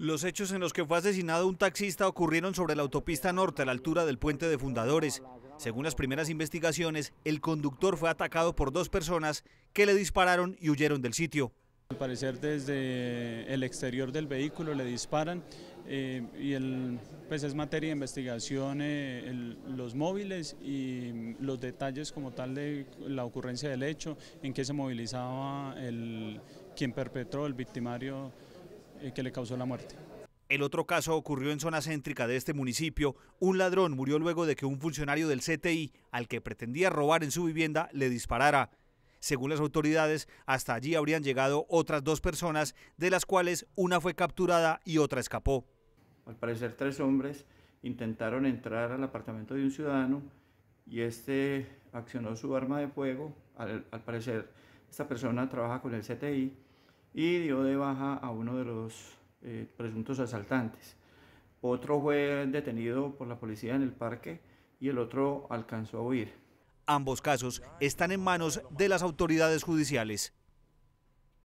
Los hechos en los que fue asesinado un taxista ocurrieron sobre la autopista norte a la altura del puente de Fundadores. Según las primeras investigaciones, el conductor fue atacado por dos personas que le dispararon y huyeron del sitio. Al parecer desde el exterior del vehículo le disparan eh, y el, pues, es materia de investigación eh, los móviles y los detalles como tal de la ocurrencia del hecho, en que se movilizaba el, quien perpetró, el victimario eh, que le causó la muerte. El otro caso ocurrió en zona céntrica de este municipio. Un ladrón murió luego de que un funcionario del CTI, al que pretendía robar en su vivienda, le disparara. Según las autoridades, hasta allí habrían llegado otras dos personas, de las cuales una fue capturada y otra escapó. Al parecer, tres hombres intentaron entrar al apartamento de un ciudadano y este accionó su arma de fuego. Al, al parecer, esta persona trabaja con el CTI y dio de baja a uno de los eh, presuntos asaltantes. Otro fue detenido por la policía en el parque y el otro alcanzó a huir. Ambos casos están en manos de las autoridades judiciales.